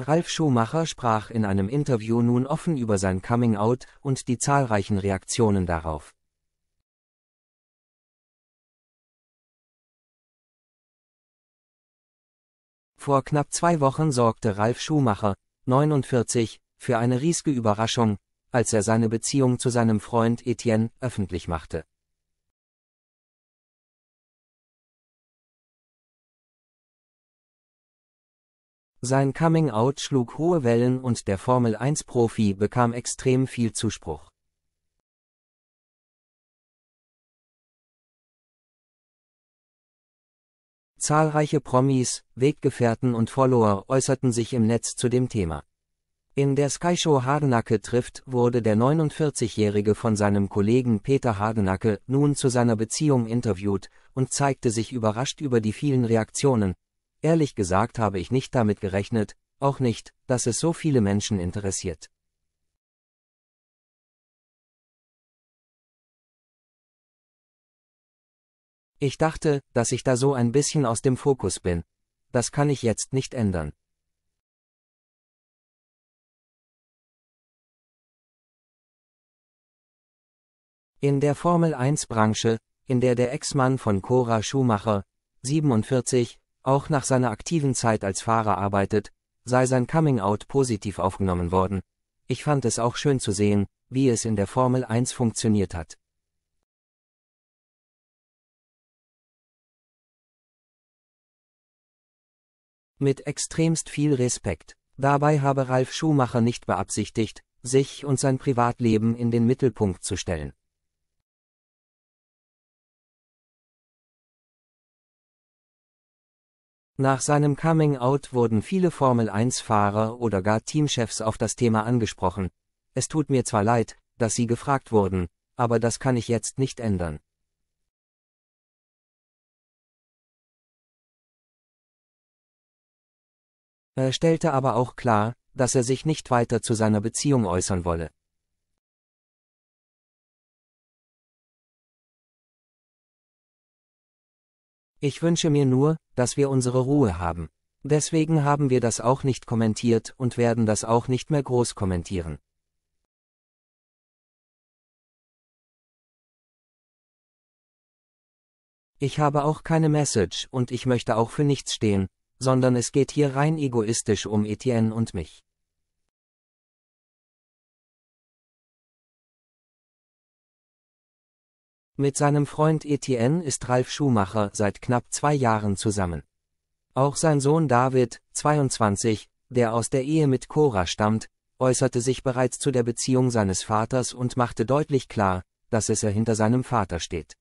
Ralf Schumacher sprach in einem Interview nun offen über sein Coming-out und die zahlreichen Reaktionen darauf. Vor knapp zwei Wochen sorgte Ralf Schumacher, 49, für eine riesige Überraschung, als er seine Beziehung zu seinem Freund Etienne öffentlich machte. Sein Coming-out schlug hohe Wellen und der Formel-1-Profi bekam extrem viel Zuspruch. Zahlreiche Promis, Weggefährten und Follower äußerten sich im Netz zu dem Thema. In der Sky-Show Hardenacke trifft wurde der 49-Jährige von seinem Kollegen Peter Hardenacke nun zu seiner Beziehung interviewt und zeigte sich überrascht über die vielen Reaktionen, Ehrlich gesagt habe ich nicht damit gerechnet, auch nicht, dass es so viele Menschen interessiert. Ich dachte, dass ich da so ein bisschen aus dem Fokus bin. Das kann ich jetzt nicht ändern. In der Formel-1-Branche, in der der Ex-Mann von Cora Schumacher, 47, auch nach seiner aktiven Zeit als Fahrer arbeitet, sei sein Coming-out positiv aufgenommen worden. Ich fand es auch schön zu sehen, wie es in der Formel 1 funktioniert hat. Mit extremst viel Respekt. Dabei habe Ralf Schumacher nicht beabsichtigt, sich und sein Privatleben in den Mittelpunkt zu stellen. Nach seinem Coming-out wurden viele Formel-1-Fahrer oder gar Teamchefs auf das Thema angesprochen. Es tut mir zwar leid, dass sie gefragt wurden, aber das kann ich jetzt nicht ändern. Er stellte aber auch klar, dass er sich nicht weiter zu seiner Beziehung äußern wolle. Ich wünsche mir nur, dass wir unsere Ruhe haben. Deswegen haben wir das auch nicht kommentiert und werden das auch nicht mehr groß kommentieren. Ich habe auch keine Message und ich möchte auch für nichts stehen, sondern es geht hier rein egoistisch um Etienne und mich. Mit seinem Freund Etienne ist Ralf Schumacher seit knapp zwei Jahren zusammen. Auch sein Sohn David, 22, der aus der Ehe mit Cora stammt, äußerte sich bereits zu der Beziehung seines Vaters und machte deutlich klar, dass es er hinter seinem Vater steht.